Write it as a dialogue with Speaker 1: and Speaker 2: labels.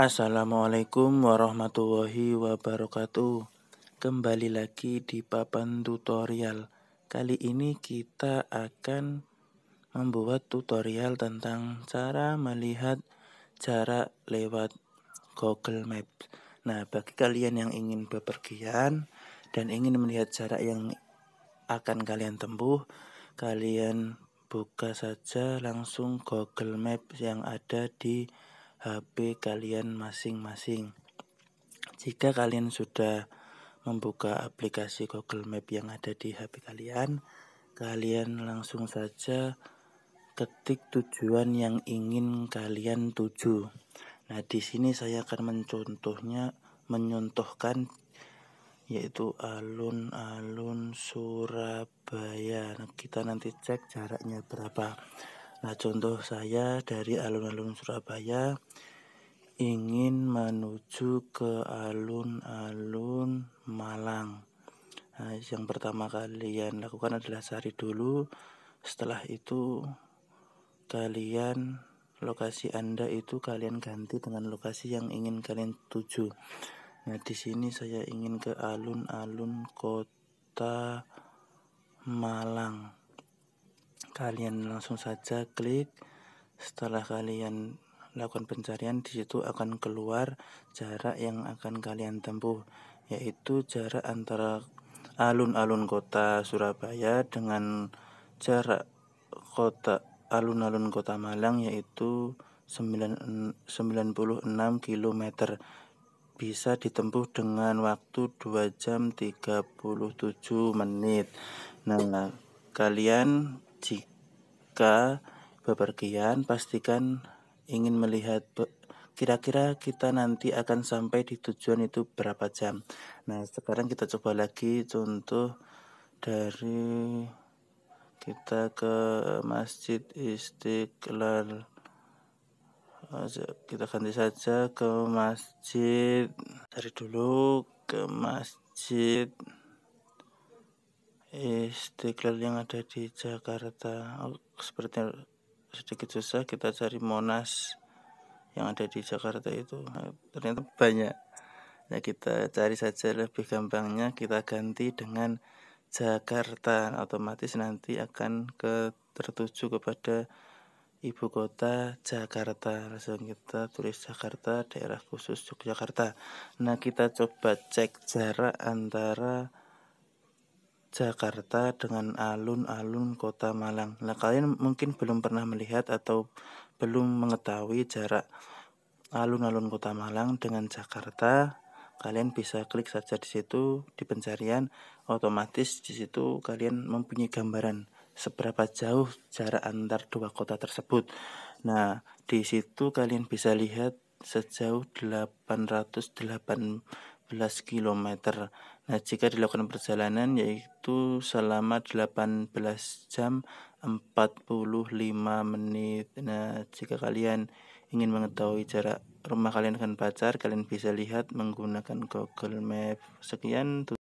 Speaker 1: Assalamualaikum warahmatullahi wabarakatuh. Kembali lagi di papan tutorial. Kali ini kita akan membuat tutorial tentang cara melihat jarak lewat Google Maps. Nah, bagi kalian yang ingin bepergian dan ingin melihat jarak yang akan kalian tempuh, kalian buka saja langsung Google Maps yang ada di HP kalian masing-masing. Jika kalian sudah membuka aplikasi Google Map yang ada di HP kalian, kalian langsung saja ketik tujuan yang ingin kalian tuju. Nah, di sini saya akan mencontohnya menyontohkan yaitu alun-alun Surabaya. Nah, kita nanti cek jaraknya berapa. Nah, contoh saya dari alun-alun Surabaya ingin menuju ke alun-alun Malang. Nah, yang pertama kalian lakukan adalah cari dulu. Setelah itu kalian lokasi Anda itu kalian ganti dengan lokasi yang ingin kalian tuju. Nah, di sini saya ingin ke alun-alun kota Malang kalian langsung saja klik setelah kalian lakukan pencarian di situ akan keluar jarak yang akan kalian tempuh yaitu jarak antara alun-alun kota Surabaya dengan jarak kota alun-alun kota Malang yaitu 96 km bisa ditempuh dengan waktu 2 jam 37 menit nah kalian jika ketika bepergian pastikan ingin melihat kira-kira kita nanti akan sampai di tujuan itu berapa jam. Nah, sekarang kita coba lagi contoh dari kita ke Masjid Istiqlal. Kita ganti saja ke masjid. Dari dulu ke masjid Istiqlal yang ada di Jakarta. Oh, seperti sedikit susah kita cari Monas yang ada di Jakarta itu ternyata banyak. Nah, kita cari saja lebih gampangnya kita ganti dengan Jakarta otomatis nanti akan ke tertuju kepada ibu kota Jakarta langsung kita tulis Jakarta daerah khusus Yogyakarta nah kita coba cek jarak antara Jakarta dengan alun-alun kota Malang. Nah, kalian mungkin belum pernah melihat atau belum mengetahui jarak alun-alun kota Malang dengan Jakarta. Kalian bisa klik saja di situ di pencarian, otomatis di situ kalian mempunyai gambaran seberapa jauh jarak antar dua kota tersebut. Nah, di situ kalian bisa lihat sejauh 818 km. Nah, jika dilakukan perjalanan yaitu selama 18 jam 45 menit. Nah, jika kalian ingin mengetahui jarak rumah kalian dengan pacar, kalian bisa lihat menggunakan Google Map. Sekian